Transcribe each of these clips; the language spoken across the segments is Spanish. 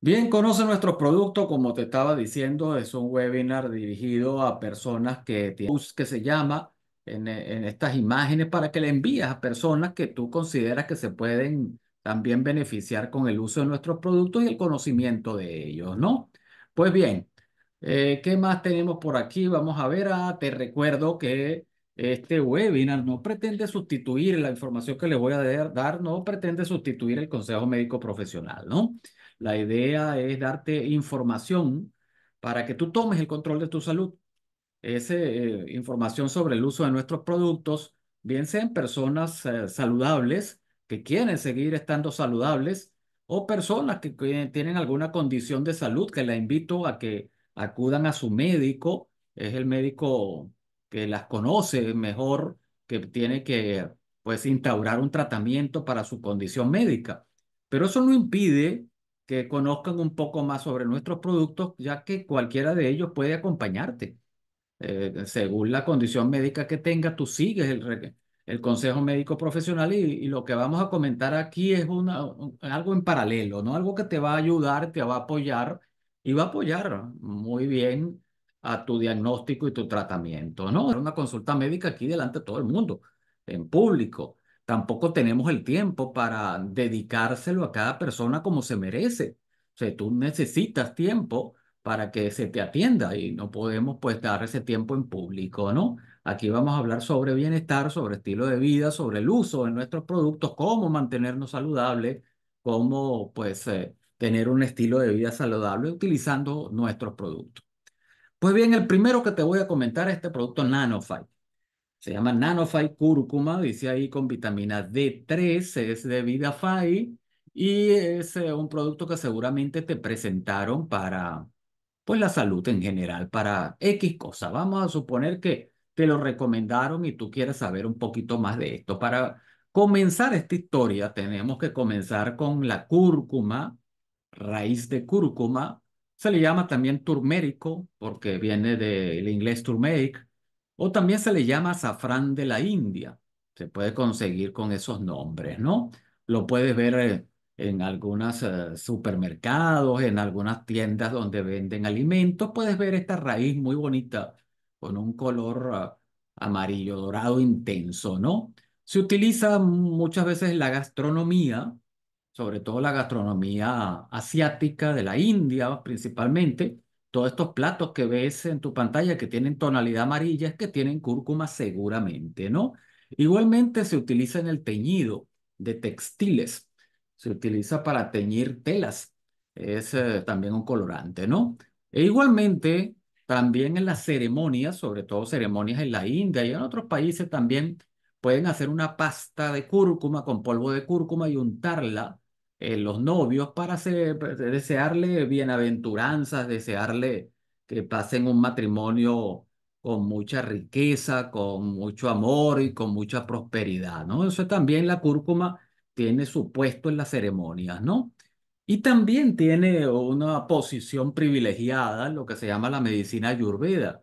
Bien, conoce nuestro producto, como te estaba diciendo, es un webinar dirigido a personas que que se llama en, estas imágenes para que le envías a personas que tú consideras que se pueden también beneficiar con el uso de nuestros productos y el conocimiento de ellos, ¿no? Pues bien, eh, ¿qué más tenemos por aquí? Vamos a ver, ah, te recuerdo que este webinar no pretende sustituir la información que les voy a dar, no pretende sustituir el consejo médico profesional, ¿no? La idea es darte información para que tú tomes el control de tu salud. Esa eh, información sobre el uso de nuestros productos, bien sean personas eh, saludables que quieren seguir estando saludables o personas que, tienen alguna condición de salud que la invito a que acudan a su médico. Es el médico que las conoce mejor, que tiene que pues instaurar un tratamiento para su condición médica. Pero eso no impide que conozcan un poco más sobre nuestros productos, ya que cualquiera de ellos puede acompañarte. Eh, según la condición médica que tenga, tú sigues el, consejo médico profesional y, lo que vamos a comentar aquí es una, algo en paralelo, ¿no? Algo que te va a ayudar, te va a apoyar y va a apoyar muy bien a tu diagnóstico y tu tratamiento, ¿no? Una consulta médica aquí delante de todo el mundo, en público. Tampoco tenemos el tiempo para dedicárselo a cada persona como se merece. O sea, tú necesitas tiempo para que se te atienda y no podemos pues dar ese tiempo en público, ¿no? Aquí vamos a hablar sobre bienestar, sobre estilo de vida, sobre el uso de nuestros productos, cómo mantenernos saludables, cómo pues eh, tener un estilo de vida saludable utilizando nuestros productos. Pues bien, el primero que te voy a comentar es este producto Nanofy. Se llama Nanofy Cúrcuma, dice ahí con vitamina D3, es de VidaFy y es eh, un producto que seguramente te presentaron para pues la salud en general, para X cosa. Vamos a suponer que te lo recomendaron y tú quieres saber un poquito más de esto. Para comenzar esta historia tenemos que comenzar con la cúrcuma, raíz de cúrcuma. Se le llama también Turmerico porque viene del inglés turmeric o también se le llama azafrán de la India. Se puede conseguir con esos nombres, ¿no? Lo puedes ver eh, en algunos eh, supermercados, en algunas tiendas donde venden alimentos. Puedes ver esta raíz muy bonita con un color ah, amarillo dorado intenso, ¿no? Se utiliza muchas veces en la gastronomía, sobre todo la gastronomía asiática de la India principalmente, todos estos platos que ves en tu pantalla que tienen tonalidad amarilla es que tienen cúrcuma seguramente, ¿no? Igualmente se utiliza en el teñido de textiles, se utiliza para teñir telas, es eh, también un colorante, ¿no? E igualmente también en las ceremonias, sobre todo ceremonias en la India y en otros países también pueden hacer una pasta de cúrcuma con polvo de cúrcuma y untarla eh, los novios para desearle bienaventuranzas, desearle que pasen un matrimonio con mucha riqueza, con mucho amor y con mucha prosperidad, ¿no? Eso también la cúrcuma tiene su puesto en las ceremonias, ¿no? Y también tiene una posición privilegiada, lo que se llama la medicina ayurveda.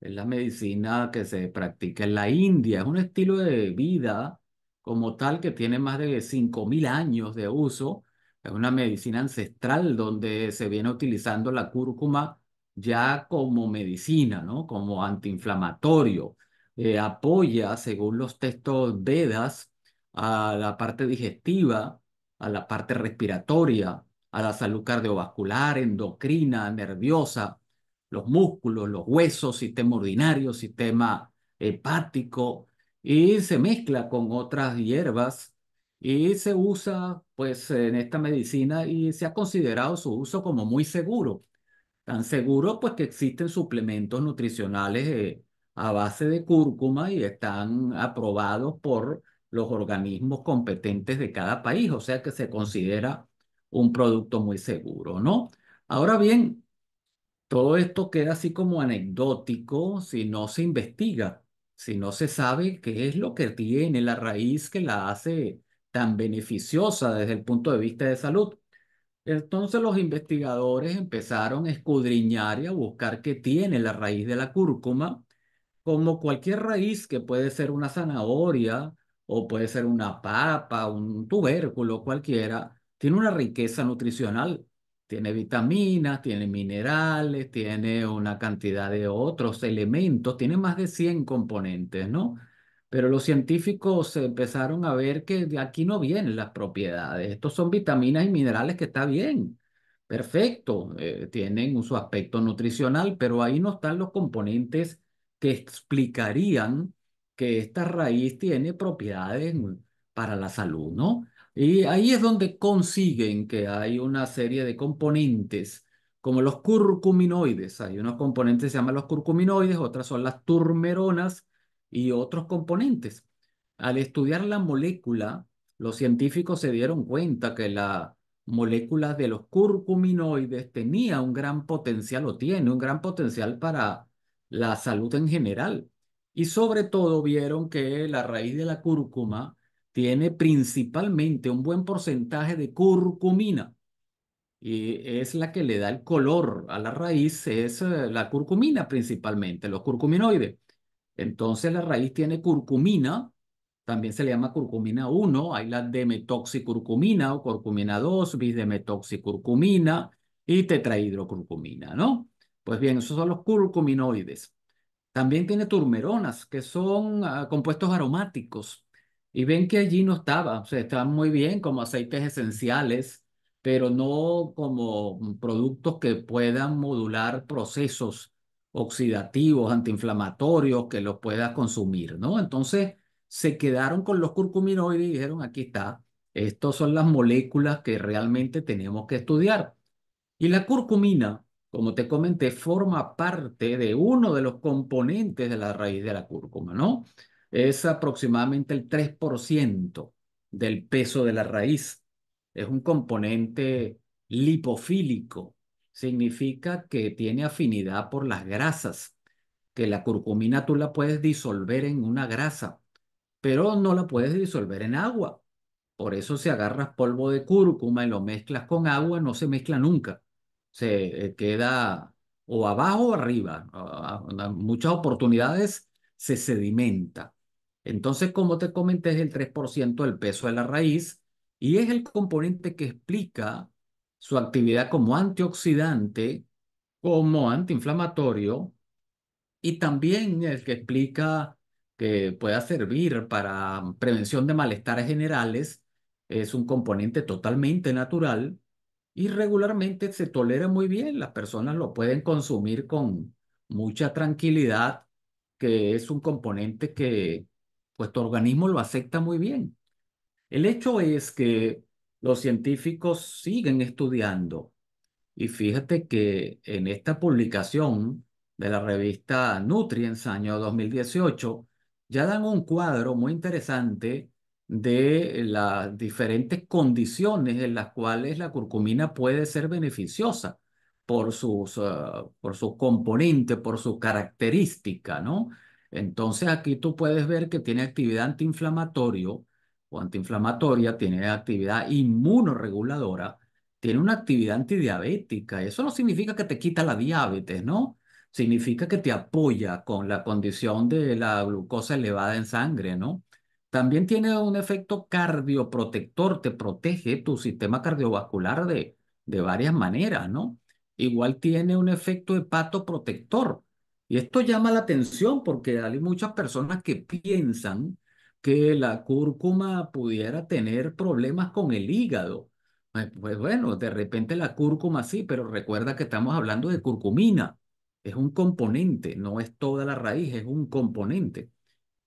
Es la medicina que se practica en la India, es un estilo de vida como tal que tiene más de 5.000 años de uso. Es una medicina ancestral donde se viene utilizando la cúrcuma ya como medicina, ¿no? Como antiinflamatorio. Eh, apoya, según los textos Vedas, a la parte digestiva, a la parte respiratoria, a la salud cardiovascular, endocrina, nerviosa, los músculos, los huesos, sistema ordinario, sistema hepático, y se mezcla con otras hierbas y se usa pues en esta medicina y se ha considerado su uso como muy seguro. Tan seguro pues que existen suplementos nutricionales eh, a base de cúrcuma y están aprobados por los organismos competentes de cada país, o sea que se considera un producto muy seguro, ¿no? Ahora bien, todo esto queda así como anecdótico si no se investiga si no se sabe qué es lo que tiene, la raíz que la hace tan beneficiosa desde el punto de vista de salud. Entonces los investigadores empezaron a escudriñar y a buscar qué tiene la raíz de la cúrcuma, como cualquier raíz que puede ser una zanahoria o puede ser una papa, un tubérculo cualquiera, tiene una riqueza nutricional tiene vitaminas, tiene minerales, tiene una cantidad de otros elementos, tiene más de 100 componentes, ¿no? Pero los científicos empezaron a ver que de aquí no vienen las propiedades. Estos son vitaminas y minerales que está bien, perfecto, eh, tienen su aspecto nutricional, pero ahí no están los componentes que explicarían que esta raíz tiene propiedades para la salud, ¿no? Y ahí es donde consiguen que hay una serie de componentes, como los curcuminoides. Hay unos componentes que se llaman los curcuminoides, otras son las turmeronas y otros componentes. Al estudiar la molécula, los científicos se dieron cuenta que la molécula de los curcuminoides tenía un gran potencial o tiene un gran potencial para la salud en general. Y sobre todo vieron que la raíz de la cúrcuma tiene principalmente un buen porcentaje de curcumina. Y es la que le da el color a la raíz, es eh, la curcumina principalmente, los curcuminoides. Entonces la raíz tiene curcumina, también se le llama curcumina 1, hay la demetoxicurcumina o curcumina 2, bisdemetoxicurcumina y tetrahidrocurcumina, ¿no? Pues bien, esos son los curcuminoides. También tiene turmeronas, que son ah, compuestos aromáticos y ven que allí no estaba, o sea, estaban muy bien como aceites esenciales, pero no como mm, productos que puedan modular procesos oxidativos, antiinflamatorios, que los pueda consumir, ¿no? Entonces se quedaron con los curcuminoides y dijeron, aquí está, estas son las moléculas que realmente tenemos que estudiar. Y la curcumina, como te comenté, forma parte de uno de los componentes de la raíz de la cúrcuma, ¿no? es aproximadamente el 3% del peso de la raíz. Es un componente lipofílico, significa que tiene afinidad por las grasas, que la curcumina tú la puedes disolver en una grasa, pero no la puedes disolver en agua. Por eso si agarras polvo de cúrcuma y lo mezclas con agua, no se mezcla nunca. Se eh, queda o abajo o arriba. Ah, ah, muchas oportunidades se sedimenta. Entonces, como te comenté, es el 3% del peso de la raíz y es el componente que explica su actividad como antioxidante, como antiinflamatorio y también el que explica que pueda servir para prevención de malestares generales. Es un componente totalmente natural y regularmente se tolera muy bien. Las personas lo pueden consumir con mucha tranquilidad, que es un componente que pues tu organismo lo acepta muy bien. El hecho es que los científicos siguen estudiando y fíjate que en esta publicación de la revista Nutrients año 2018 ya dan un cuadro muy interesante de las diferentes condiciones en las cuales la curcumina puede ser beneficiosa por sus, ah, por su componente, por su característica, ¿no? Entonces aquí tú puedes ver que tiene actividad antiinflamatoria o antiinflamatoria, tiene actividad inmunoreguladora, tiene una actividad antidiabética. Eso no significa que te quita la diabetes, ¿no? Significa que te apoya con la condición de la glucosa elevada en sangre, ¿no? También tiene un efecto cardioprotector, te protege tu sistema cardiovascular de, de varias maneras, ¿no? Igual tiene un efecto hepatoprotector y esto llama la atención porque hay muchas personas que piensan que la cúrcuma pudiera tener problemas con el hígado. Pues, pues bueno, de repente la cúrcuma sí, pero recuerda que estamos hablando de curcumina. Es un componente, no es toda la raíz, es un componente.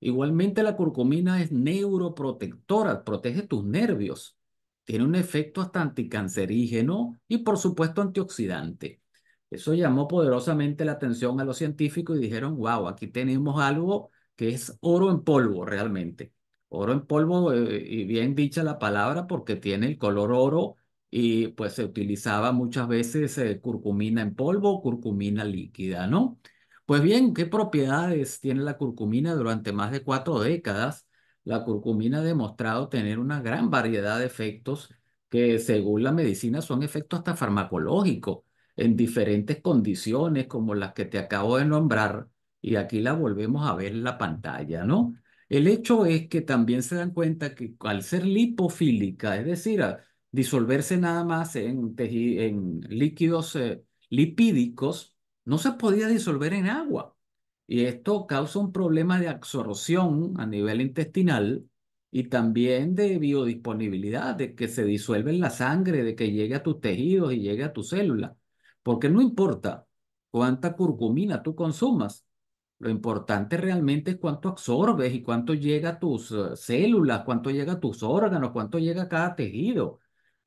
Igualmente la curcumina es neuroprotectora, protege tus nervios. Tiene un efecto hasta anticancerígeno y por supuesto antioxidante. Eso llamó poderosamente la atención a los científicos y dijeron, wow, aquí tenemos algo que es oro en polvo realmente. Oro en polvo, eh, y bien dicha la palabra, porque tiene el color oro y pues se utilizaba muchas veces eh, curcumina en polvo, curcumina líquida, ¿no? Pues bien, ¿qué propiedades tiene la curcumina durante más de cuatro décadas? La curcumina ha demostrado tener una gran variedad de efectos que según la medicina son efectos hasta farmacológicos en diferentes condiciones como las que te acabo de nombrar, y aquí la volvemos a ver en la pantalla, ¿no? El hecho es que también se dan cuenta que al ser lipofílica, es decir, disolverse nada más en, en líquidos eh, lipídicos, no se podía disolver en agua. Y esto causa un problema de absorción a nivel intestinal y también de biodisponibilidad, de que se disuelve en la sangre, de que llegue a tus tejidos y llegue a tus células. Porque no importa cuánta curcumina tú consumas, lo importante realmente es cuánto absorbes y cuánto llega a tus eh, células, cuánto llega a tus órganos, cuánto llega a cada tejido.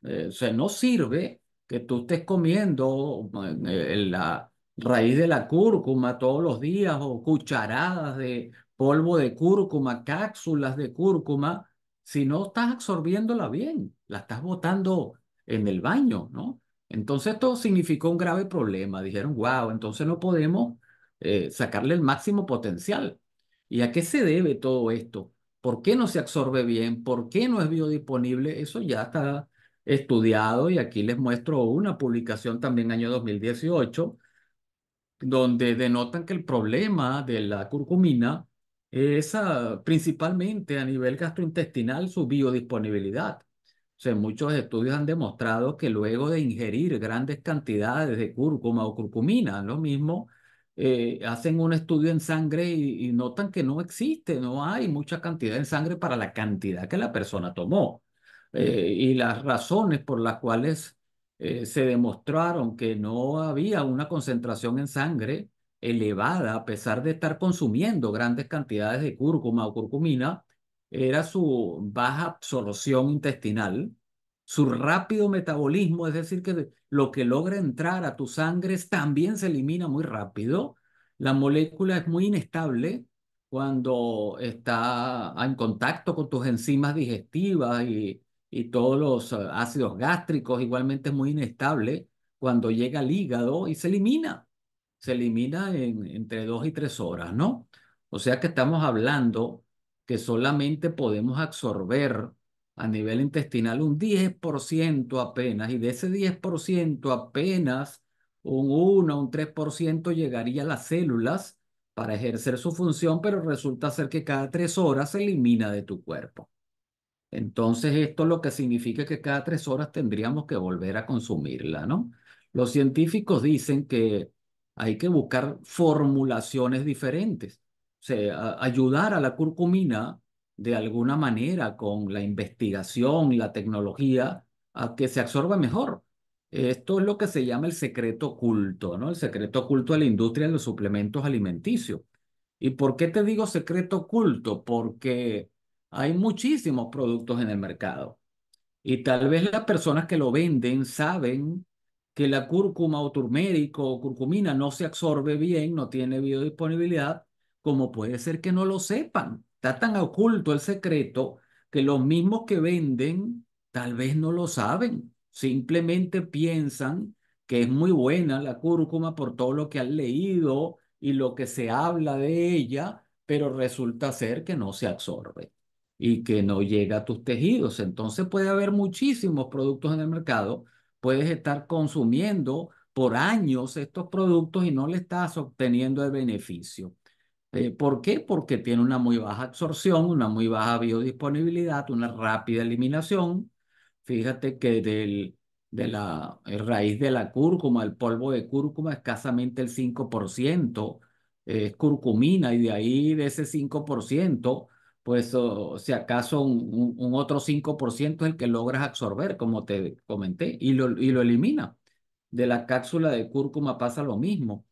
Eh, o sea, no sirve que tú estés comiendo mm, eh, la raíz de la cúrcuma todos los días o cucharadas de polvo de cúrcuma, cápsulas de cúrcuma, si no estás absorbiéndola bien, la estás botando en el baño, ¿no? Entonces esto significó un grave problema. Dijeron, wow, entonces no podemos eh, sacarle el máximo potencial. ¿Y a qué se debe todo esto? ¿Por qué no se absorbe bien? ¿Por qué no es biodisponible? Eso ya está estudiado y aquí les muestro una publicación también año 2018 donde denotan que el problema de la curcumina es ah, principalmente a nivel gastrointestinal su biodisponibilidad. O muchos estudios han demostrado que luego de ingerir grandes cantidades de cúrcuma o curcumina, lo mismo, eh, hacen un estudio en sangre y, notan que no existe, no hay mucha cantidad en sangre para la cantidad que la persona tomó. Eh, y las razones por las cuales eh, se demostraron que no había una concentración en sangre elevada, a pesar de estar consumiendo grandes cantidades de cúrcuma o curcumina, era su baja absorción intestinal, su rápido metabolismo, es decir, que lo que logra entrar a tu sangre también se elimina muy rápido. La molécula es muy inestable cuando está en contacto con tus enzimas digestivas y, y todos los eh, ácidos gástricos, igualmente es muy inestable cuando llega al hígado y se elimina. Se elimina en, entre dos y tres horas, ¿no? O sea que estamos hablando que solamente podemos absorber a nivel intestinal un 10% apenas, y de ese 10% apenas un 1, un 3% llegaría a las células para ejercer su función, pero resulta ser que cada tres horas se elimina de tu cuerpo. Entonces, esto lo que significa que cada tres horas tendríamos que volver a consumirla, ¿no? Los científicos dicen que hay que buscar formulaciones diferentes ayudar a la curcumina de alguna manera con la investigación la tecnología a que se absorba mejor. Esto es lo que se llama el secreto oculto, ¿no? El secreto oculto de la industria de los suplementos alimenticios. ¿Y por qué te digo secreto oculto? Porque hay muchísimos productos en el mercado. Y tal vez las personas que lo venden saben que la cúrcuma o turmérico o curcumina no se absorbe bien, no tiene biodisponibilidad, como puede ser que no lo sepan. Está tan oculto el secreto que los mismos que venden tal vez no lo saben. Simplemente piensan que es muy buena la cúrcuma por todo lo que han leído y lo que se habla de ella, pero resulta ser que no se absorbe y que no llega a tus tejidos. Entonces puede haber muchísimos productos en el mercado, puedes estar consumiendo por años estos productos y no le estás obteniendo el beneficio. Eh, ¿Por qué? Porque tiene una muy baja absorción, una muy baja biodisponibilidad, una rápida eliminación. Fíjate que del, de la eh, raíz de la cúrcuma, el polvo de cúrcuma, escasamente el 5% es curcumina y de ahí de ese 5%, pues si acaso un, otro 5% es el que logras absorber, como te comenté, y y lo elimina. De la cápsula de cúrcuma pasa lo mismo.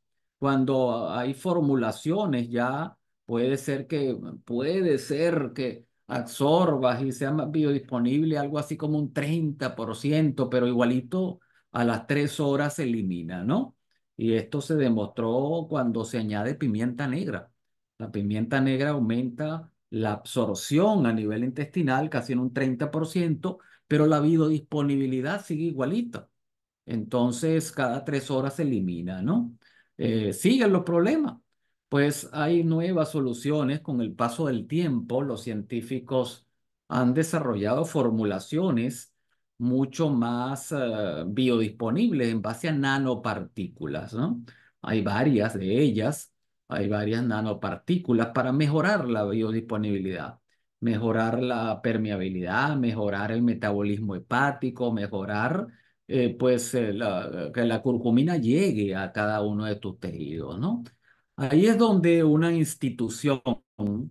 Cuando hay formulaciones ya, puede ser que, puede ser que absorbas y sea biodisponible algo así como un 30%, pero igualito a las tres horas se elimina, ¿no? Y esto se demostró cuando se añade pimienta negra. La pimienta negra aumenta la absorción a nivel intestinal casi en un 30%, pero la biodisponibilidad sigue igualita. Entonces, cada tres horas se elimina, ¿no? Eh, siguen los problemas. Pues hay nuevas soluciones con el paso del tiempo. Los científicos han desarrollado formulaciones mucho más eh, biodisponibles en base a nanopartículas, Hay varias de ellas, hay varias nanopartículas para mejorar la biodisponibilidad, mejorar la permeabilidad, mejorar el metabolismo hepático, mejorar eh, pues eh, que la curcumina llegue a cada uno de tus tejidos, ¿no? Ahí es donde una institución, una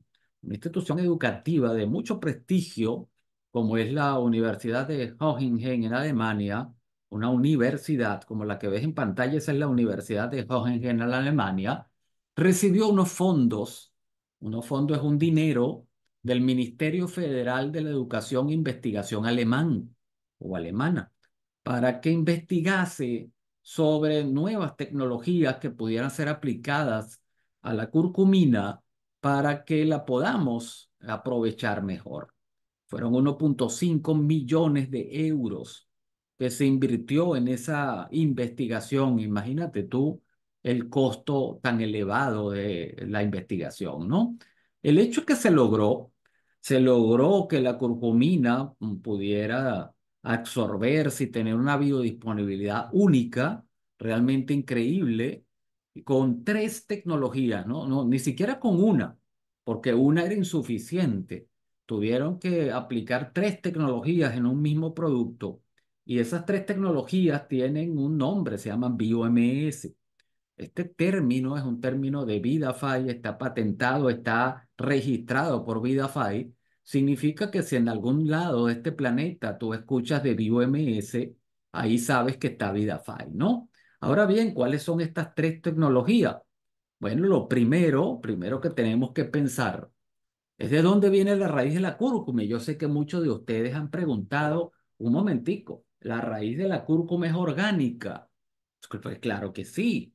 institución educativa de mucho prestigio, como es la Universidad de Hohenheim en Alemania, una universidad como la que ves en pantalla, es la Universidad de Hohenheim en Alemania, recibió unos fondos, unos fondos es un dinero del Ministerio Federal de la Educación e Investigación Alemán o alemana para que investigase sobre nuevas tecnologías que pudieran ser aplicadas a la curcumina para que la podamos aprovechar mejor. Fueron 1.5 millones de euros que se invirtió en esa investigación. Imagínate tú el costo tan elevado de la investigación, ¿no? El hecho que se logró, se logró que la curcumina pudiera absorber y tener una biodisponibilidad única, realmente increíble, con tres tecnologías, ni siquiera con una, porque una era insuficiente. Tuvieron que aplicar tres tecnologías en un mismo producto y esas tres tecnologías tienen un nombre, se llaman BioMS. Este término es un término de VidaFi, está patentado, está registrado por VidaFi Significa que si en algún lado de este planeta tú escuchas de BioMS, ahí sabes que está VidaFi, ¿no? Ahora bien, ¿cuáles son estas tres tecnologías? Bueno, lo primero, primero que tenemos que pensar es de dónde viene la raíz de la cúrcuma. Yo sé que muchos de ustedes han preguntado, un momentico, ¿la raíz de la cúrcuma es orgánica? Pues claro que sí,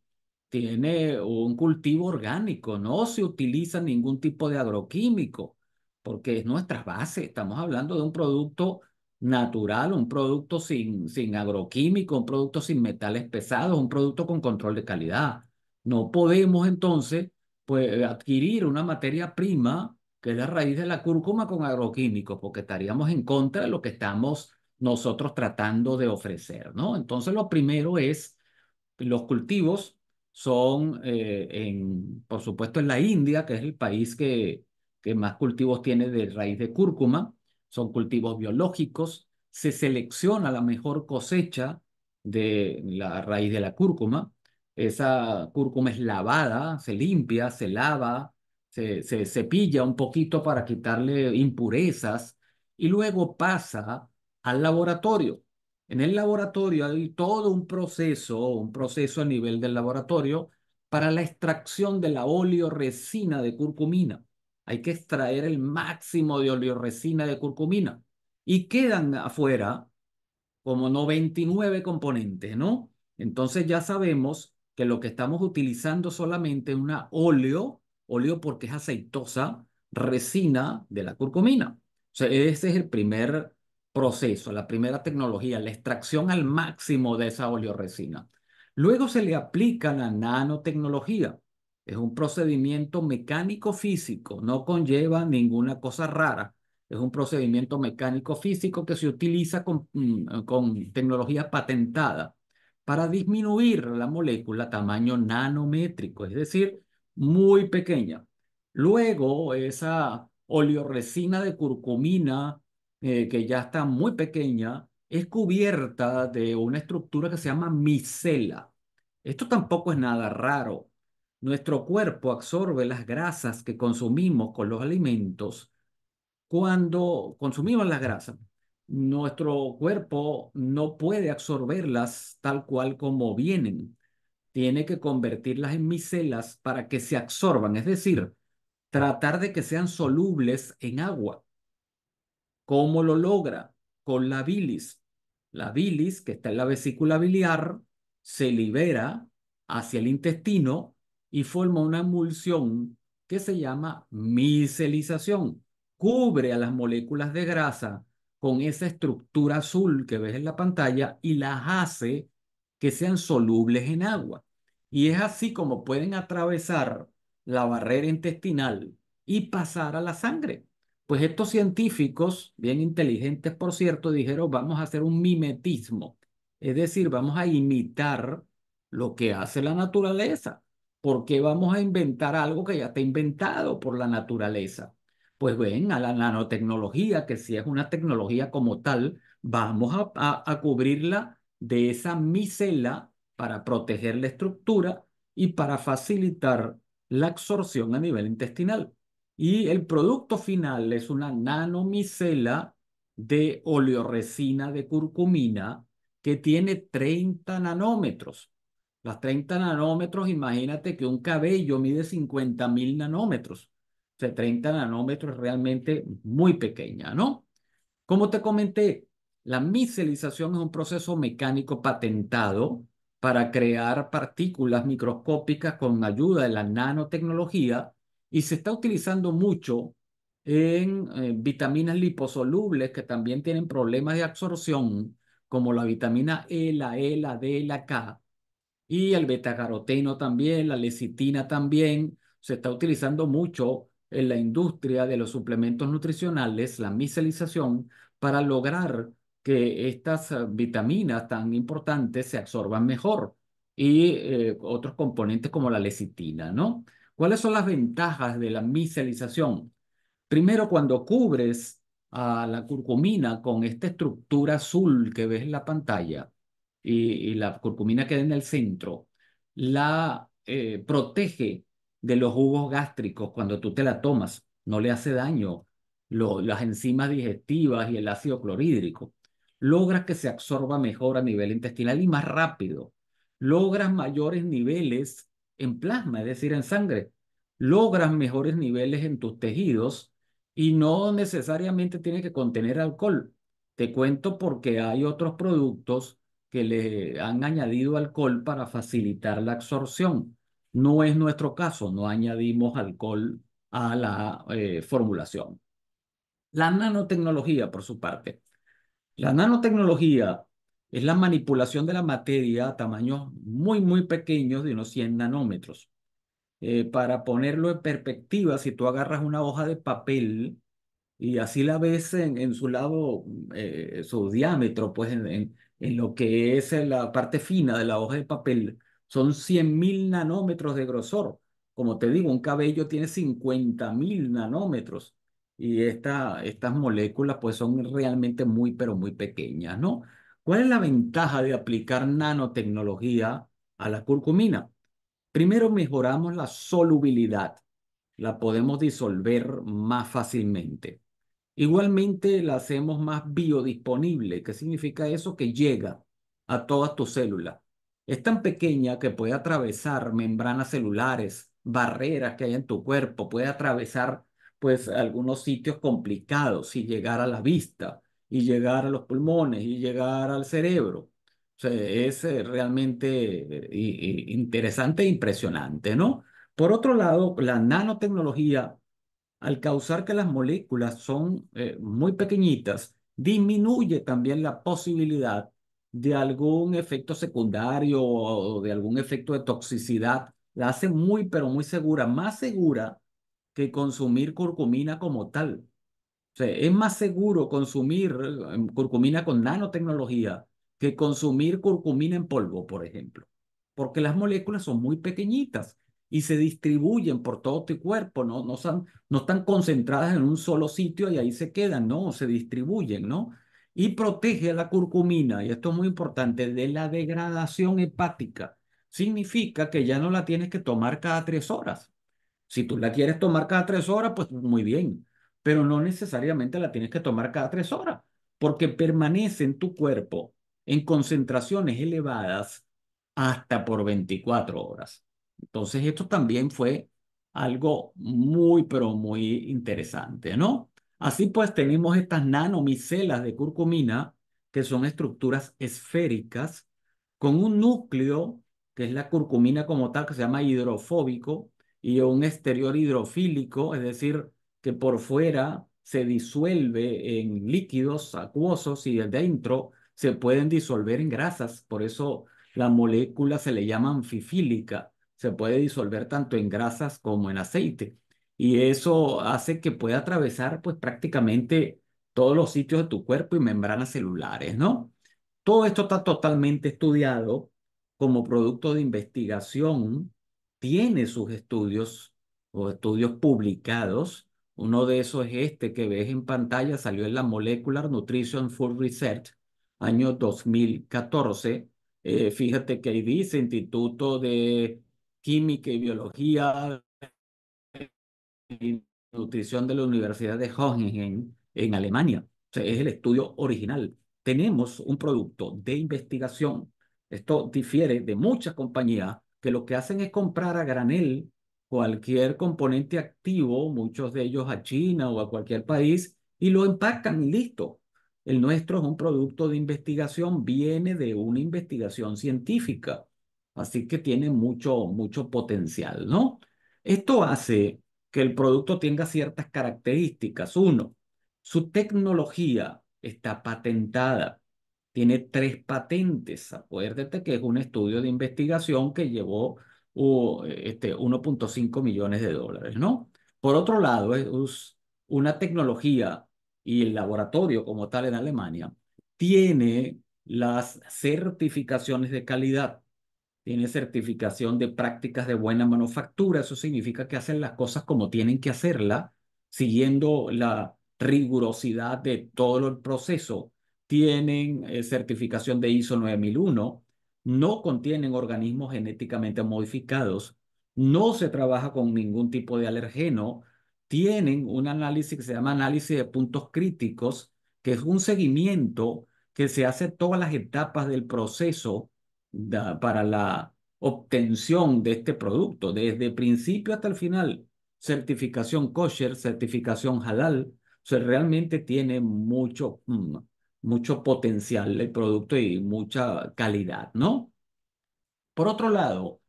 tiene un cultivo orgánico, no se utiliza ningún tipo de agroquímico porque es nuestra base. Estamos hablando de un producto natural, un producto sin, sin agroquímico, un producto sin metales pesados, un producto con control de calidad. No podemos entonces pues, adquirir una materia prima que es la raíz de la cúrcuma con agroquímicos, porque estaríamos en contra de lo que estamos nosotros tratando de ofrecer, ¿no? Entonces lo primero es, los cultivos son, eh, en, por supuesto, en la India, que es el país que, que más cultivos tiene de raíz de cúrcuma, son cultivos biológicos, se selecciona la mejor cosecha de la raíz de la cúrcuma, esa cúrcuma es lavada, se limpia, se lava, se, cepilla un poquito para quitarle impurezas y luego pasa al laboratorio. En el laboratorio hay todo un proceso, un proceso a nivel del laboratorio para la extracción de la resina de curcumina hay que extraer el máximo de oleoresina de curcumina. Y quedan afuera como 99 componentes, ¿no? Entonces ya sabemos que lo que estamos utilizando solamente es una óleo, óleo porque es aceitosa, resina de la curcumina. sea, ese es el primer proceso, la primera tecnología, la extracción al máximo de esa oleoresina. Luego se le aplica la nanotecnología. Es un procedimiento mecánico físico, no conlleva ninguna cosa rara. Es un procedimiento mecánico físico que se utiliza con, mm, con tecnología patentada para disminuir la molécula tamaño nanométrico, es decir, muy pequeña. Luego, esa oleoresina de curcumina, eh, que ya está muy pequeña, es cubierta de una estructura que se llama micela. Esto tampoco es nada raro. Nuestro cuerpo absorbe las grasas que consumimos con los alimentos. Cuando consumimos las grasas, nuestro cuerpo no puede absorberlas tal cual como vienen. Tiene que convertirlas en micelas para que se absorban, es decir, tratar de que sean solubles en agua. ¿Cómo lo logra? Con la bilis. La bilis, que está en la vesícula biliar, se libera hacia el intestino y forma una emulsión que se llama micelización. Cubre a las moléculas de grasa con esa estructura azul que ves en la pantalla y las hace que sean solubles en agua. Y es así como pueden atravesar la barrera intestinal y pasar a la sangre. Pues estos científicos, bien inteligentes por cierto, dijeron, vamos a hacer un mimetismo, es decir, vamos a imitar lo que hace la naturaleza. ¿Por qué vamos a inventar algo que ya está inventado por la naturaleza? Pues ven, a la nanotecnología, que si es una tecnología como tal, vamos a, cubrirla de esa micela para proteger la estructura y para facilitar la absorción a nivel intestinal. Y el producto final es una nanomicela de oleoresina de curcumina que tiene 30 nanómetros. Las 30 nanómetros, imagínate que un cabello mide 50.000 mil nanómetros. O sea, 30 nanómetros es realmente muy pequeña, ¿no? Como te comenté, la micelización es un proceso mecánico patentado para crear partículas microscópicas con ayuda de la nanotecnología y se está utilizando mucho en eh, vitaminas liposolubles que también tienen problemas de absorción, como la vitamina E, la E, la D, la K, y el betacaroteno también, la lecitina también. Se está utilizando mucho en la industria de los suplementos nutricionales, la micelización, para lograr que estas eh, vitaminas tan importantes se absorban mejor y eh, otros componentes como la lecitina, ¿no? ¿Cuáles son las ventajas de la micelización? Primero, cuando cubres a la curcumina con esta estructura azul que ves en la pantalla, y, la curcumina queda en el centro, la eh, protege de los jugos gástricos cuando tú te la tomas, no le hace daño las enzimas digestivas y el ácido clorhídrico. logra que se absorba mejor a nivel intestinal y más rápido. Logras mayores niveles en plasma, es decir, en sangre. Logras mejores niveles en tus tejidos y no necesariamente tiene que contener alcohol. Te cuento porque hay otros productos que le han añadido alcohol para facilitar la absorción. No es nuestro caso, no añadimos alcohol a la eh, formulación. La nanotecnología, por su parte. La nanotecnología es la manipulación de la materia a tamaños muy, muy pequeños de unos 100 nanómetros. Eh, para ponerlo en perspectiva, si tú agarras una hoja de papel y así la ves en, su lado, eh, su diámetro, pues en, en en lo que es la parte fina de la hoja de papel, son 100.000 nanómetros de grosor. Como te digo, un cabello tiene 50.000 nanómetros y estas moléculas pues son realmente muy, pero muy pequeñas, ¿no? ¿Cuál es la ventaja de aplicar nanotecnología a la curcumina? Primero mejoramos la solubilidad, la podemos disolver más fácilmente. Igualmente la hacemos más biodisponible. ¿Qué significa eso? Que llega a todas tus células. Es tan pequeña que puede atravesar membranas celulares, barreras que hay en tu cuerpo, puede atravesar pues algunos sitios complicados y llegar a la vista y llegar a los pulmones y llegar al cerebro. es eh, realmente eh, interesante e impresionante, ¿no? Por otro lado, la nanotecnología al causar que las moléculas son eh, muy pequeñitas, disminuye también la posibilidad de algún efecto secundario o de algún efecto de toxicidad. La hace muy, pero muy segura, más segura que consumir curcumina como tal. O sea, es más seguro consumir em, curcumina con nanotecnología que consumir curcumina en polvo, por ejemplo, porque las moléculas son muy pequeñitas y se distribuyen por todo tu cuerpo, ¿no? No, no están concentradas en un solo sitio y ahí se quedan, ¿no? Se distribuyen, ¿no? Y protege a la curcumina, y esto es muy importante, de la degradación hepática. Significa que ya no la tienes que tomar cada tres horas. Si tú la quieres tomar cada tres horas, pues muy bien, pero no necesariamente la tienes que tomar cada tres horas, porque permanece en tu cuerpo en concentraciones elevadas hasta por 24 horas. Entonces, esto también fue algo muy, pero muy interesante, ¿no? Así pues, tenemos estas nanomicelas de curcumina, que son estructuras esféricas, con un núcleo, que es la curcumina como tal, que se llama hidrofóbico, y un exterior hidrofílico, es decir, que por fuera se disuelve en líquidos acuosos y de dentro se pueden disolver en grasas. Por eso la molécula se le llama anfifílica se puede disolver tanto en grasas como en aceite. Y eso hace que pueda atravesar pues prácticamente todos los sitios de tu cuerpo y membranas celulares, ¿no? Todo esto está totalmente estudiado como producto de investigación, tiene sus estudios o estudios publicados. Uno de esos es este que ves en pantalla, salió en la Molecular Nutrition Food Research, año 2014. Eh, fíjate que ahí dice Instituto de química y biología y nutrición de la Universidad de Hohenheim en Alemania. es el estudio original. Tenemos un producto de investigación. Esto difiere de muchas compañías que lo que hacen es comprar a granel cualquier componente activo, muchos de ellos a China o a cualquier país, y lo empacan y listo. El nuestro es un producto de investigación, viene de una investigación científica. Así que tiene mucho, mucho potencial, ¿no? Esto hace que el producto tenga ciertas características. Uno, su tecnología está patentada. Tiene tres patentes. Acuérdate que es un estudio de investigación que llevó 1.5 uh, este, millones de dólares, ¿no? Por otro lado, es una tecnología y el laboratorio como tal en Alemania tiene las certificaciones de calidad tiene certificación de prácticas de buena manufactura, eso significa que hacen las cosas como tienen que hacerla, siguiendo la rigurosidad de todo el proceso. Tienen eh, certificación de ISO 9001, no contienen organismos genéticamente modificados, no se trabaja con ningún tipo de alergeno, tienen un análisis que se llama análisis de puntos críticos, que es un seguimiento que se hace todas las etapas del proceso para la obtención de este producto, desde principio hasta el final. Certificación kosher, certificación halal, o realmente tiene mucho, mm, mucho potencial el producto y mucha calidad, ¿no? Por otro lado,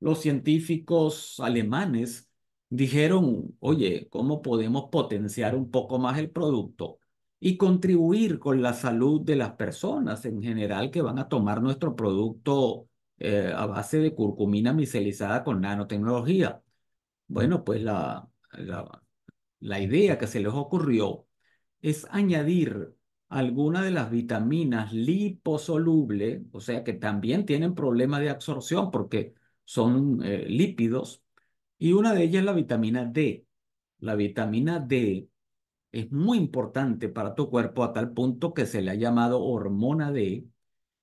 los científicos alemanes dijeron, oye, ¿cómo podemos potenciar un poco más el producto? y contribuir con la salud de las personas en general que van a tomar nuestro producto eh, a base de curcumina micelizada con nanotecnología. Bueno, pues la, la, idea que se les ocurrió es añadir algunas de las vitaminas liposolubles, o sea que también tienen problemas de absorción porque son eh, lípidos, y una de ellas es la vitamina D. La vitamina D es muy importante para tu cuerpo a tal punto que se le ha llamado hormona D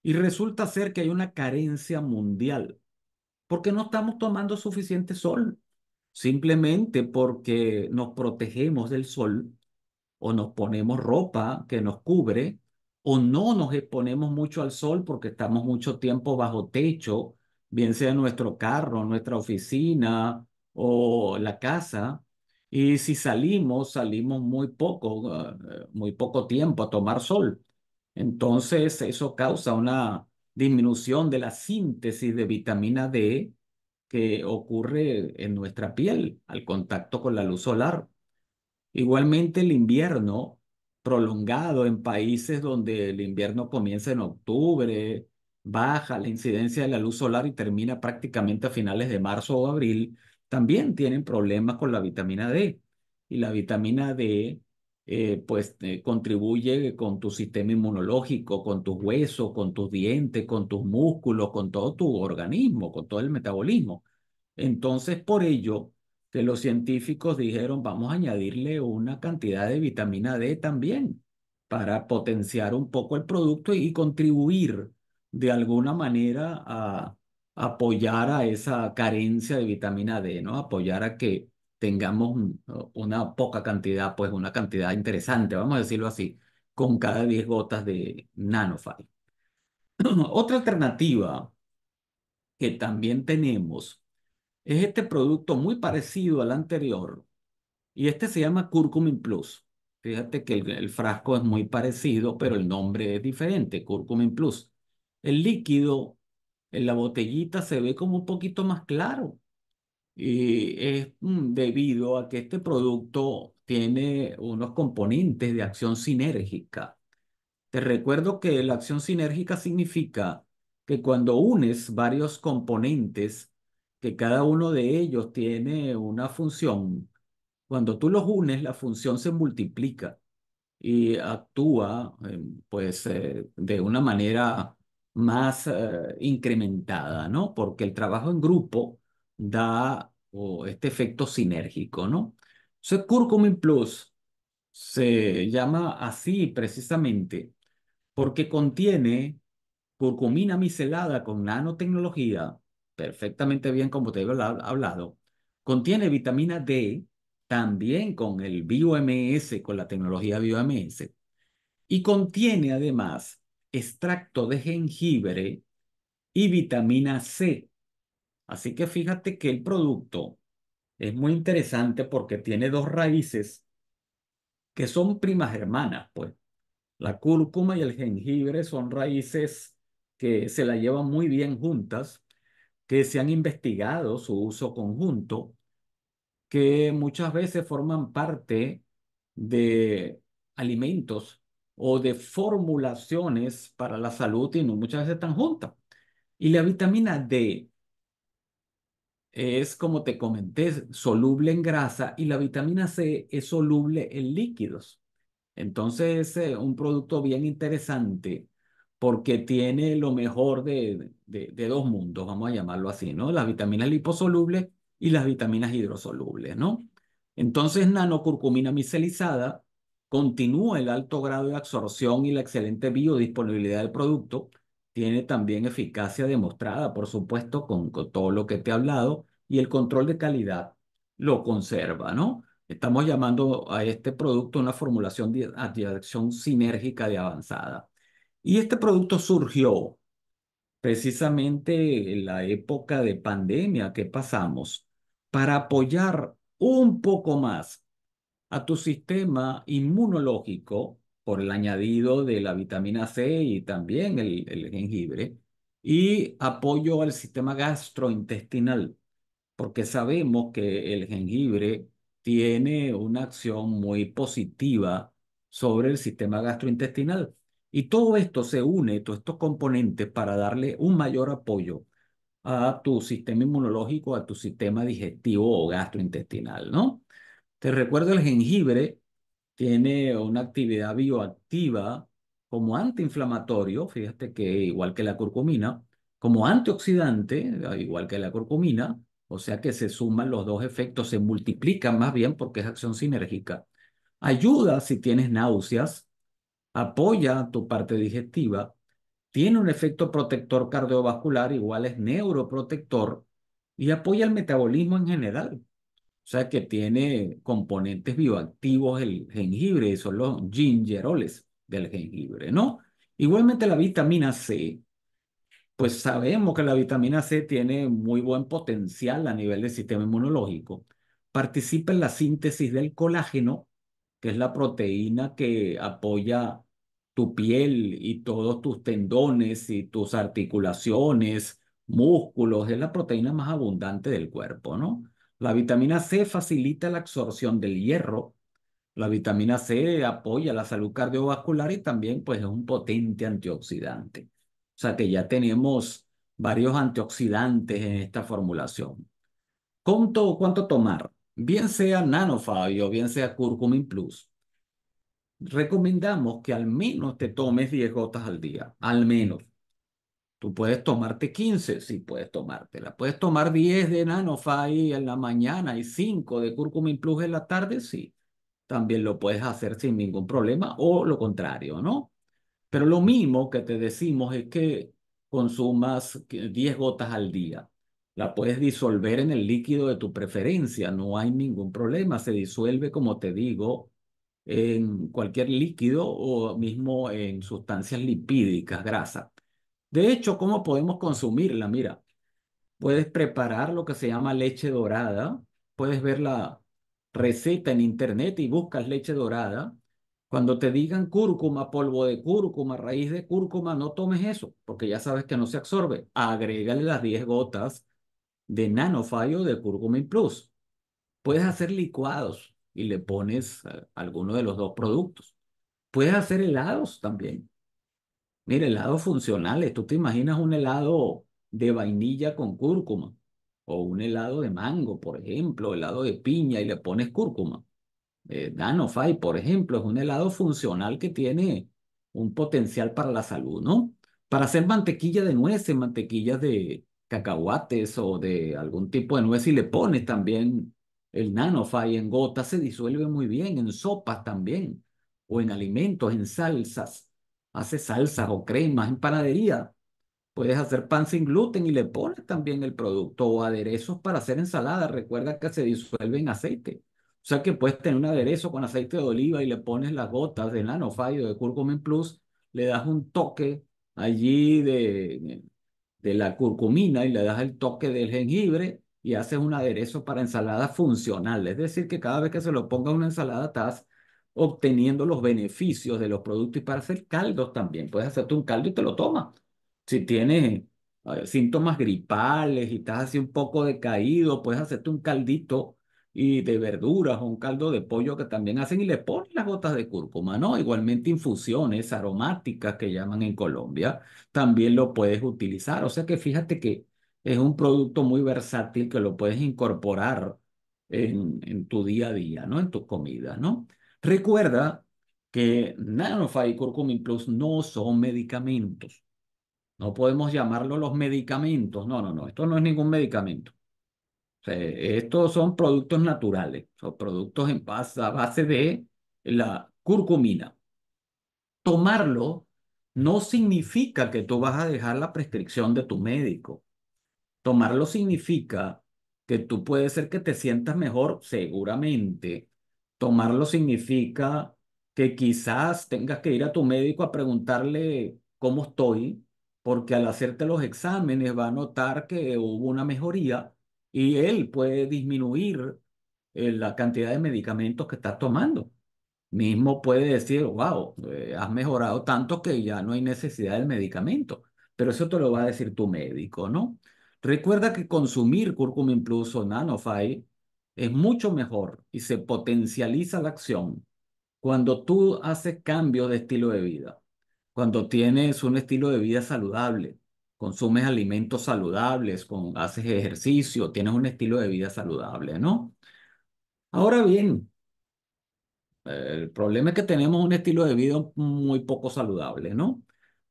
y resulta ser que hay una carencia mundial porque no estamos tomando suficiente sol, simplemente porque nos protegemos del sol o nos ponemos ropa que nos cubre o no nos exponemos mucho al sol porque estamos mucho tiempo bajo techo, bien sea nuestro carro, nuestra oficina o la casa y si salimos, salimos muy poco, eh, muy poco tiempo a tomar sol. Entonces, eso causa una disminución de la síntesis de vitamina D que ocurre en nuestra piel al contacto con la luz solar. Igualmente, el invierno prolongado en países donde el invierno comienza en octubre, baja la incidencia de la luz solar y termina prácticamente a finales de marzo o abril, también tienen problemas con la vitamina D. Y la vitamina D, eh, pues, eh, contribuye con tu sistema inmunológico, con tus huesos, con tus dientes, con tus músculos, con todo tu organismo, con todo el metabolismo. Entonces, por ello que los científicos dijeron, vamos a añadirle una cantidad de vitamina D también para potenciar un poco el producto y contribuir de alguna manera a, apoyar a esa carencia de vitamina D, ¿no? Apoyar a que tengamos una poca cantidad, pues una cantidad interesante, vamos a decirlo así, con cada 10 gotas de nanofile. Otra alternativa que también tenemos es este producto muy parecido al anterior y este se llama Curcumin Plus. Fíjate que el frasco es muy parecido, pero el nombre es diferente, Curcumin Plus. El líquido en la botellita se ve como un poquito más claro. Y es mm, debido a que este producto tiene unos componentes de acción sinérgica. Te recuerdo que la acción sinérgica significa que cuando unes varios componentes, que cada uno de ellos tiene una función, cuando tú los unes, la función se multiplica y actúa eh, pues eh, de una manera más eh, incrementada, ¿no? Porque el trabajo en grupo da este efecto sinérgico, ¿no? Entonces, Curcumin Plus se llama así precisamente porque contiene curcumina micelada con nanotecnología, perfectamente bien como te he hablado, contiene vitamina D, también con el BioMS, con la tecnología BioMS, y contiene además extracto de jengibre y vitamina C. Así que fíjate que el producto es muy interesante porque tiene dos raíces que son primas hermanas, pues. La cúrcuma y el jengibre son raíces que se la llevan muy bien juntas, que se han investigado su uso conjunto, que muchas veces forman parte de alimentos o de formulaciones para la salud y muchas veces están juntas. Y la vitamina D es, como te comenté, soluble en grasa y la vitamina C es soluble en líquidos. Entonces es eh, un producto bien interesante porque tiene lo mejor de, de, dos mundos, vamos a llamarlo así, ¿no? Las vitaminas liposolubles y las vitaminas hidrosolubles, ¿no? Entonces, nanocurcumina micelizada Continúa el alto grado de absorción y la excelente biodisponibilidad del producto. Tiene también eficacia demostrada, por supuesto, con, todo lo que te he hablado. Y el control de calidad lo conserva, ¿no? Estamos llamando a este producto una formulación de acción sinérgica de avanzada. Y este producto surgió precisamente en la época de pandemia que pasamos para apoyar un poco más a tu sistema inmunológico por el añadido de la vitamina C y también el, el jengibre, y apoyo al sistema gastrointestinal, porque sabemos que el jengibre tiene una acción muy positiva sobre el sistema gastrointestinal. Y todo esto se une, todos estos componentes, para darle un mayor apoyo a tu sistema inmunológico, a tu sistema digestivo o gastrointestinal, ¿no? Te recuerdo el jengibre tiene una actividad bioactiva como antiinflamatorio, fíjate que igual que la curcumina, como antioxidante, ah, igual que la curcumina, o sea que se suman los dos efectos, se multiplican más bien porque es acción sinérgica. Ayuda si tienes náuseas, apoya tu parte digestiva, tiene un efecto protector cardiovascular, igual es neuroprotector y apoya el metabolismo en general. O sea que tiene componentes bioactivos el jengibre, son los gingeroles del jengibre, ¿no? Igualmente la vitamina C, pues sabemos que la vitamina C tiene muy buen potencial a nivel del sistema inmunológico. Participa en la síntesis del colágeno, que es la proteína que apoya tu piel y todos tus tendones y tus articulaciones, músculos, es la proteína más abundante del cuerpo, ¿no? La vitamina C facilita la absorción del hierro. La vitamina C apoya la salud cardiovascular y también pues, es un potente antioxidante. O sea que ya tenemos varios antioxidantes en esta formulación. ¿Cuánto, cuánto tomar? Bien sea nanofabio, bien sea curcumin plus. Recomendamos que al menos te tomes 10 gotas al día, al menos. Tú puedes tomarte 15, sí puedes tomarte. La Puedes tomar 10 de nanofi en la mañana y 5 de Curcumin Plus en la tarde, sí. También lo puedes hacer sin ningún problema o lo contrario, ¿no? Pero lo mismo que te decimos es que consumas 10 gotas al día. La puedes disolver en el líquido de tu preferencia, no hay ningún problema. Se disuelve, como te digo, en cualquier líquido o mismo en sustancias lipídicas, grasas. De hecho, ¿cómo podemos consumirla? Mira, puedes preparar lo que se llama leche dorada, puedes ver la receta en internet y buscas leche dorada. Cuando te digan cúrcuma, polvo de cúrcuma, raíz de cúrcuma, no tomes eso, porque ya sabes que no se absorbe. Agrégale las 10 gotas de NanoFallo de curcumin plus. Puedes hacer licuados y le pones eh, alguno de los dos productos. Puedes hacer helados también. Mira, helados funcionales. ¿Tú te imaginas un helado de vainilla con cúrcuma? O un helado de mango, por ejemplo, helado de piña y le pones cúrcuma. Nanofai, eh, por ejemplo, es un helado funcional que tiene un potencial para la salud, ¿no? Para hacer mantequilla de nueces, mantequillas de cacahuates o de algún tipo de nuez y le pones también el nanofai en gotas, se disuelve muy bien, en sopas también, o en alimentos, en salsas haces salsas o cremas en panadería. Puedes hacer pan sin gluten y le pones también el producto o aderezos para hacer ensalada. Recuerda que se disuelve en aceite. O sea que puedes tener un aderezo con aceite de oliva y le pones las gotas de nanofayo de curcumin plus, le das un toque allí de, de la curcumina y le das el toque del jengibre y haces un aderezo para ensalada funcional. Es decir, que cada vez que se lo ponga una ensalada, estás obteniendo los beneficios de los productos y para hacer caldos también. Puedes hacerte un caldo y te lo tomas. Si tienes síntomas gripales y estás así un poco decaído, puedes hacerte un caldito y de verduras o un caldo de pollo que también hacen y le pones las gotas de cúrcuma, ¿no? Igualmente infusiones aromáticas que llaman en Colombia, también lo puedes utilizar. O sea que fíjate que es un producto muy versátil que lo puedes incorporar en, en tu día a día, ¿no? En tu comida, ¿no? Recuerda que Nanofy y Curcumin Plus no son medicamentos. No podemos llamarlo los medicamentos. No, no, no. Esto no es ningún medicamento. estos son productos naturales. Son productos en a base de la curcumina. Tomarlo no significa que tú vas a dejar la prescripción de tu médico. Tomarlo significa que tú puedes ser que te sientas mejor, seguramente, Tomarlo significa que quizás tengas que ir a tu médico a preguntarle cómo estoy, porque al hacerte los exámenes va a notar que hubo una mejoría y él puede disminuir eh, la cantidad de medicamentos que estás tomando. Mismo puede decir, wow, eh, has mejorado tanto que ya no hay necesidad del medicamento, pero eso te lo va a decir tu médico, ¿no? Recuerda que consumir cúrcuma plus o nanofy es mucho mejor y se potencializa la acción cuando tú haces cambios de estilo de vida, cuando tienes un estilo de vida saludable, consumes alimentos saludables, con, haces ejercicio, tienes un estilo de vida saludable, ¿no? Ahora bien, el problema es que tenemos un estilo de vida muy poco saludable, ¿no?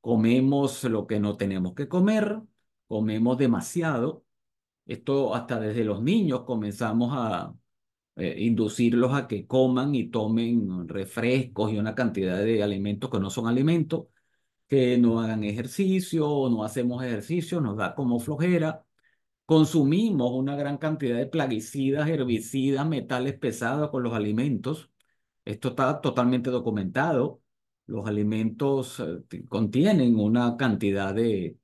Comemos lo que no tenemos que comer, comemos demasiado, esto hasta desde los niños comenzamos a eh, inducirlos a que coman y tomen refrescos y una cantidad de alimentos que no son alimentos, que no hagan ejercicio, o no hacemos ejercicio, nos da como flojera. Consumimos una gran cantidad de plaguicidas, herbicidas, metales pesados con los alimentos. Esto está totalmente documentado. Los alimentos eh, contienen una cantidad de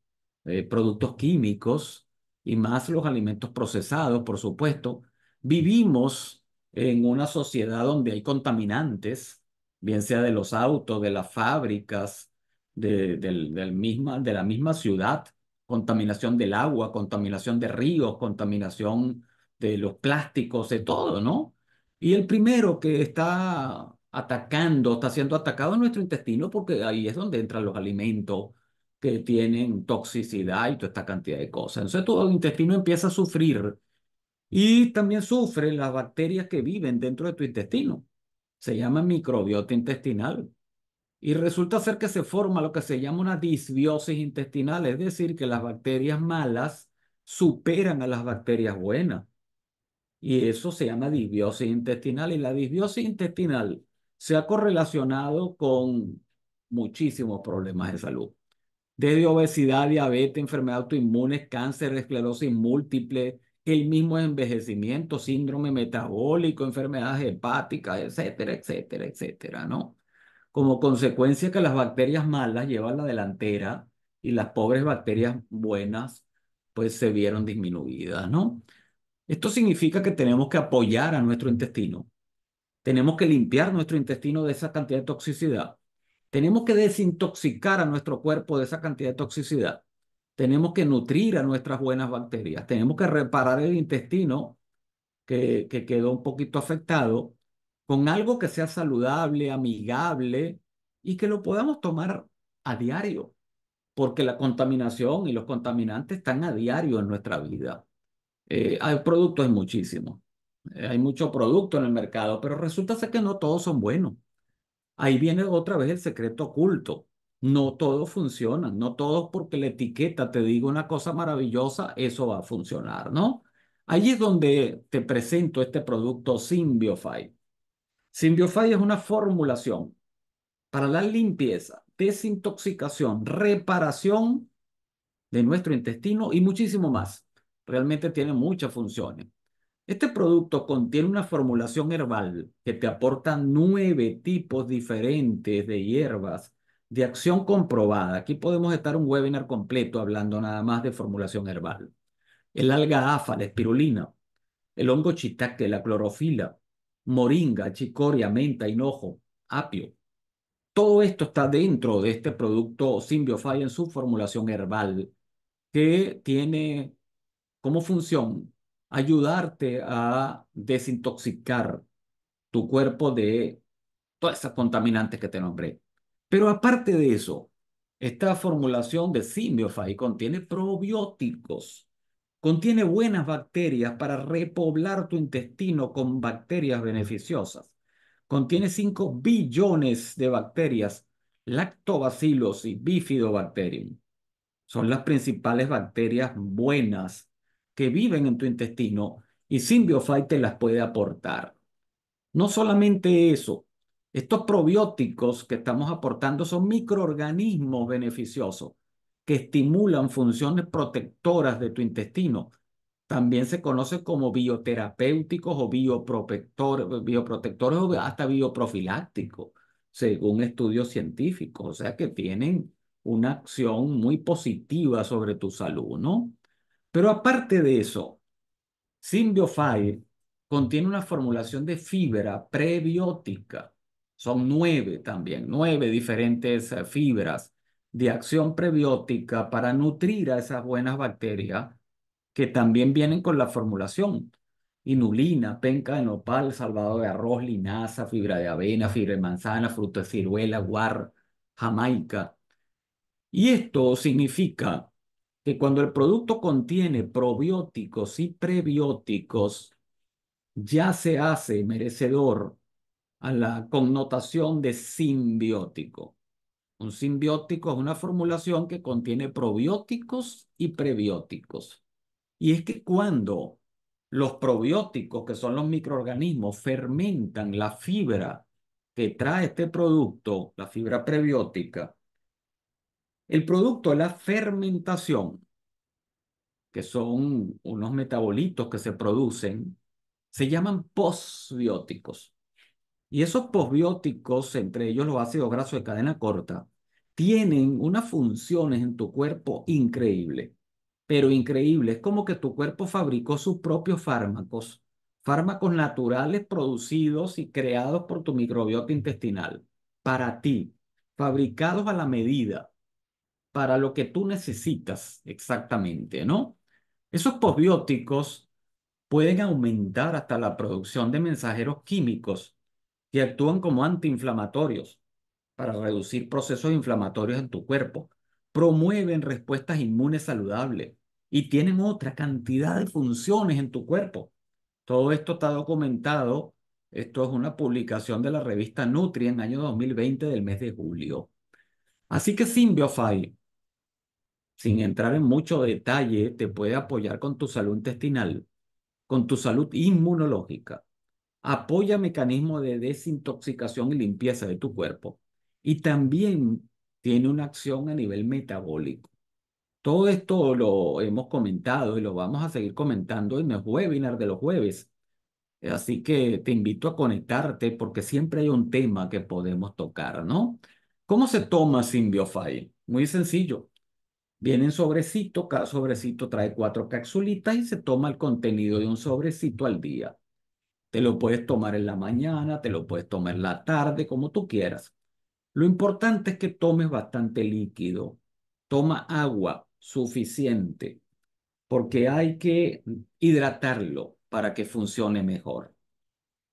eh, productos químicos y más los alimentos procesados, por supuesto. Vivimos en una sociedad donde hay contaminantes, bien sea de los autos, de las fábricas, de, del, misma, de la misma ciudad, contaminación del agua, contaminación de ríos, contaminación de los plásticos, de todo, ¿no? Y el primero que está atacando, está siendo atacado nuestro intestino porque ahí es donde entran los alimentos, que tienen toxicidad y toda esta cantidad de cosas. Entonces tu intestino empieza a sufrir y también sufren las bacterias que viven dentro de tu intestino. Se llama microbiota intestinal. Y resulta ser que se forma lo que se llama una disbiosis intestinal, es decir, que las bacterias malas superan a las bacterias buenas. Y eso se llama disbiosis intestinal. Y la disbiosis intestinal se ha correlacionado con muchísimos problemas de salud desde obesidad, diabetes, enfermedad autoinmune, cáncer, esclerosis múltiple, el mismo envejecimiento, síndrome metabólico, enfermedades hepáticas, etcétera, etcétera, etcétera, ¿no? Como consecuencia que las bacterias malas llevan la delantera y las pobres bacterias buenas pues se vieron disminuidas, ¿no? Esto significa que tenemos que apoyar a nuestro intestino. Tenemos que limpiar nuestro intestino de esa cantidad de toxicidad tenemos que desintoxicar a nuestro cuerpo de esa cantidad de toxicidad. Tenemos que nutrir a nuestras buenas bacterias. Tenemos que reparar el intestino que, quedó un poquito afectado con algo que sea saludable, amigable y que lo podamos tomar a diario, porque la contaminación y los contaminantes están a diario en nuestra vida. Eh, hay productos, muchísimos. Eh, hay mucho producto en el mercado, pero resulta ser que no todos son buenos. Ahí viene otra vez el secreto oculto. No todo funciona, no todo porque la etiqueta te diga una cosa maravillosa, eso va a funcionar, ¿no? Allí es donde te presento este producto Symbiofy. Symbiofy es una formulación para la limpieza, desintoxicación, reparación de nuestro intestino y muchísimo más. Realmente tiene muchas funciones. Este producto contiene una formulación herbal que te aporta nueve tipos diferentes de hierbas de acción comprobada. Aquí podemos estar un webinar completo hablando nada más de formulación herbal. El alga afa, la espirulina, el hongo chitaque, la clorofila, moringa, chicoria, menta, hinojo, apio. Todo esto está dentro de este producto Symbiofy en su formulación herbal que tiene como función ayudarte a desintoxicar tu cuerpo de todas esas contaminantes que te nombré. Pero aparte de eso, esta formulación de Simbiofy contiene probióticos, contiene buenas bacterias para repoblar tu intestino con bacterias beneficiosas. Contiene 5 billones de bacterias, lactobacilos y bifidobacterium. Son las principales bacterias buenas que viven en tu intestino y sin te las puede aportar. No solamente eso, estos probióticos que estamos aportando son microorganismos beneficiosos que estimulan funciones protectoras de tu intestino. También se conocen como bioterapéuticos o bioprotector, bioprotectores o hasta bioprofilácticos, según estudios científicos. O sea que tienen una acción muy positiva sobre tu salud, ¿no? Pero aparte de eso, Symbiofile contiene una formulación de fibra prebiótica. Son nueve también, nueve diferentes eh, fibras de acción prebiótica para nutrir a esas buenas bacterias que también vienen con la formulación. Inulina, penca de nopal, salvado de arroz, linaza, fibra de avena, fibra de manzana, fruto de ciruela, guar, jamaica. Y esto significa que cuando el producto contiene probióticos y prebióticos, ya se hace merecedor a la connotación de simbiótico. Un simbiótico es una formulación que contiene probióticos y prebióticos. Y es que cuando los probióticos, que son los microorganismos, fermentan la fibra que trae este producto, la fibra prebiótica, el producto de la fermentación, que son unos metabolitos que se producen, se llaman posbióticos. Y esos posbióticos, entre ellos los ácidos grasos de cadena corta, tienen unas funciones en tu cuerpo increíbles. Pero increíble, es como que tu cuerpo fabricó sus propios fármacos, fármacos naturales producidos y creados por tu microbiota intestinal, para ti, fabricados a la medida para lo que tú necesitas exactamente, ¿no? Esos posbióticos pueden aumentar hasta la producción de mensajeros químicos que actúan como antiinflamatorios para reducir procesos inflamatorios en tu cuerpo, promueven respuestas inmunes saludables y tienen otra cantidad de funciones en tu cuerpo. Todo esto está documentado. Esto es una publicación de la revista Nutri en año 2020 del mes de julio. Así que Symbiofy sin entrar en mucho detalle, te puede apoyar con tu salud intestinal, con tu salud inmunológica. Apoya mecanismos de desintoxicación y limpieza de tu cuerpo. Y también tiene una acción a nivel metabólico. Todo esto lo hemos comentado y lo vamos a seguir comentando en el webinar de los jueves. Así que te invito a conectarte porque siempre hay un tema que podemos tocar, ¿no? ¿Cómo se toma Symbiofy? Muy sencillo. Vienen en sobrecito, cada sobrecito trae cuatro capsulitas y se toma el contenido de un sobrecito al día. Te lo puedes tomar en la mañana, te lo puedes tomar en la tarde, como tú quieras. Lo importante es que tomes bastante líquido. Toma agua suficiente porque hay que hidratarlo para que funcione mejor.